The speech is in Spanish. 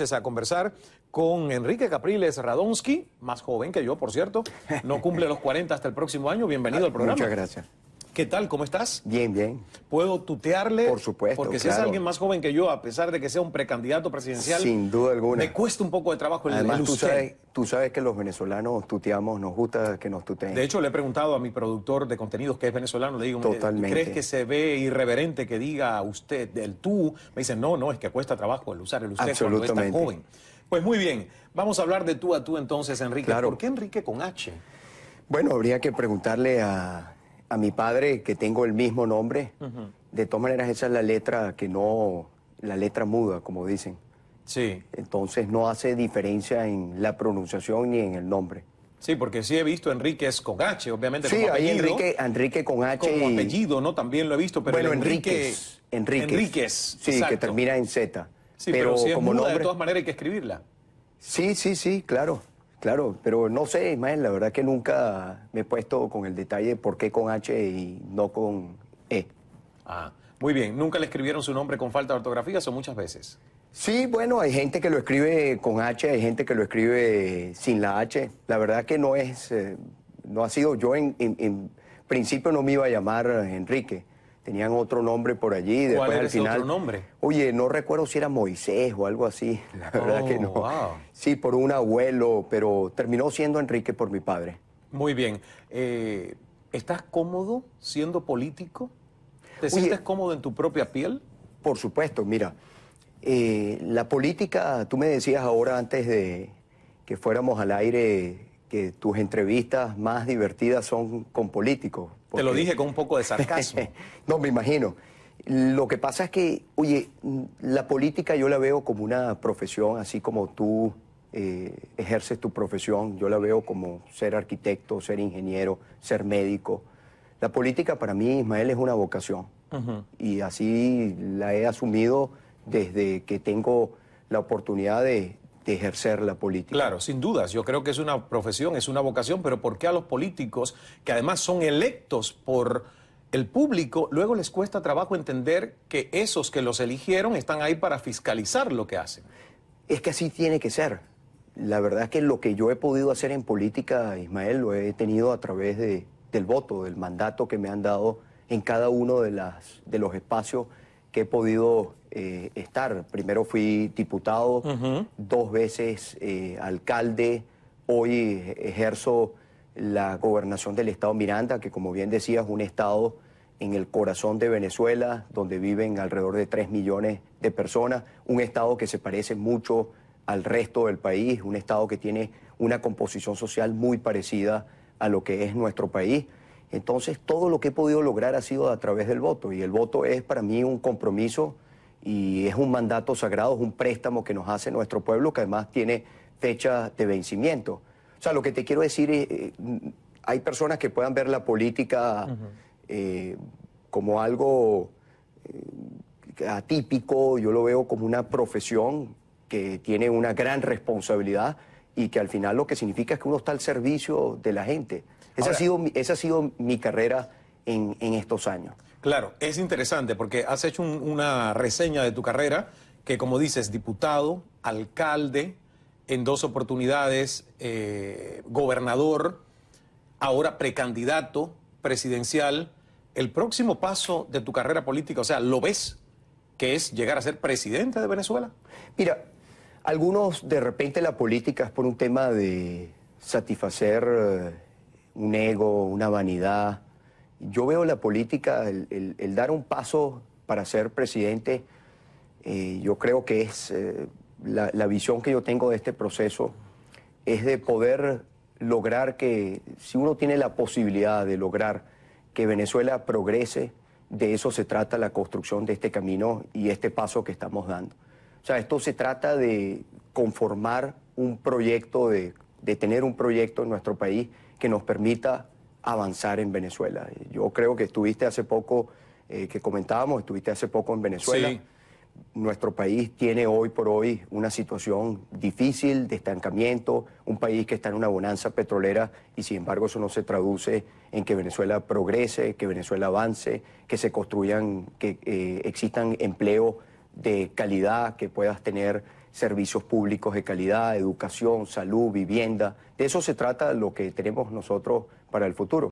Entonces a conversar con Enrique Capriles Radonsky, más joven que yo, por cierto, no cumple los 40 hasta el próximo año. Bienvenido al programa. Muchas gracias. ¿Qué tal? ¿Cómo estás? Bien, bien. ¿Puedo tutearle? Por supuesto. Porque si es alguien más joven que yo, a pesar de que sea un precandidato presidencial. Sin duda alguna. Me cuesta un poco de trabajo el Además, tú sabes, que los venezolanos tuteamos, nos gusta que nos tuteen. De hecho, le he preguntado a mi productor de contenidos que es venezolano, le digo, Totalmente. ¿crees que se ve irreverente que diga usted el tú? Me dice, no, no, es que cuesta trabajo el usar el usted cuando es joven. Pues muy bien, vamos a hablar de tú a tú entonces, Enrique. Claro. ¿Por qué Enrique con H? Bueno, habría que preguntarle a a mi padre, que tengo el mismo nombre. De todas maneras, esa es la letra que no, la letra muda, como dicen. Sí. Entonces no hace diferencia en la pronunciación ni en el nombre. Sí, porque sí he visto Enriquez con H, obviamente. Sí, como Enrique, Enrique con H. Como apellido, ¿no? También lo he visto, pero bueno, Enrique, Enriquez. Sí, que termina en Z. Sí, pero, como nombre, de todas maneras hay que escribirla. Sí, sí, sí, claro. Claro, pero no sé, Ismael, la verdad que nunca me he puesto con el detalle por qué con H y no con E. Ah, muy bien. ¿Nunca le escribieron su nombre con falta de ortografía o muchas veces? Sí, bueno, hay gente que lo escribe con H, hay gente que lo escribe sin la H. La verdad que no es, eh, no ha sido yo en, en principio no me iba a llamar Enrique tenían otro nombre por allí. ¿Cuál después, al final, otro nombre? Oye, no recuerdo si era Moisés o algo así. La verdad que no. Oh, sí, por un abuelo, pero terminó siendo Enrique por mi padre. Muy bien. Eh, ¿Estás cómodo siendo político? ¿Te sientes cómodo en tu propia piel? Por supuesto, mira. Eh, la política, tú me decías ahora antes de que fuéramos al aire que tus entrevistas más divertidas son con políticos. Te lo dije con un poco de sarcasmo. no, me imagino. Lo que pasa es que, oye, la política yo la veo como una profesión, así como tú eh, ejerces tu profesión, yo la veo como ser arquitecto, ser ingeniero, ser médico. La política para mí, Ismael, es una vocación. Y así la he asumido desde que tengo la oportunidad de, de ejercer la política. Claro, sin dudas. Yo creo que es una profesión, es una vocación, pero ¿por qué a los políticos, que además son electos por el público, luego les cuesta trabajo entender que esos que los eligieron están ahí para fiscalizar lo que hacen? Es que así tiene que ser. La verdad es que lo que yo he podido hacer en política, Ismael, lo he tenido a través de, del voto, del mandato que me han dado en cada uno de, las, de los espacios que he podido eh, estar. Primero fui diputado, dos veces eh, alcalde, hoy ejerzo la gobernación del estado Miranda, que como bien decía es un estado en el corazón de Venezuela, donde viven alrededor de 3 millones de personas, un estado que se parece mucho al resto del país, un estado que tiene una composición social muy parecida a lo que es nuestro país. Entonces, todo lo que he podido lograr ha sido a través del voto y el voto es para mí un compromiso y es un mandato sagrado, es un préstamo que nos hace nuestro pueblo que además tiene fecha de vencimiento. O sea, lo que te quiero decir es, eh, mm, hay personas que puedan ver la política eh, como algo eh, atípico, yo lo veo como una profesión que tiene una gran responsabilidad, y que al final lo que significa es que uno está al servicio de la gente. Esa, ha, sido, ha sido mi carrera en, estos años. Claro, es interesante porque has hecho una reseña de tu carrera que, como dices, diputado, alcalde, en dos oportunidades, eh, gobernador, ahora precandidato presidencial. El próximo paso de tu carrera política, o sea, ¿lo ves que es llegar a ser presidente de Venezuela? Mira, algunos de repente la política es por un tema de satisfacer eh, un ego, una vanidad. Yo veo la política, el, dar un paso para ser presidente, eh, yo creo que es eh, la, visión que yo tengo de este proceso, es de poder lograr que, si uno tiene la posibilidad de lograr que Venezuela progrese, de eso se trata la construcción de este camino y este paso que estamos dando. O sea, esto se trata de conformar un proyecto, de, tener un proyecto en nuestro país que nos permita avanzar en Venezuela. Yo creo que estuviste hace poco, eh, que comentábamos, estuviste hace poco en Venezuela. Nuestro país tiene hoy por hoy una situación difícil de estancamiento, un país que está en una bonanza petrolera y sin embargo eso no se traduce en que Venezuela progrese, que Venezuela avance, que se construyan, que eh, existan empleos de calidad, que puedas tener servicios públicos de calidad, educación, salud, vivienda. De eso se trata lo que tenemos nosotros para el futuro.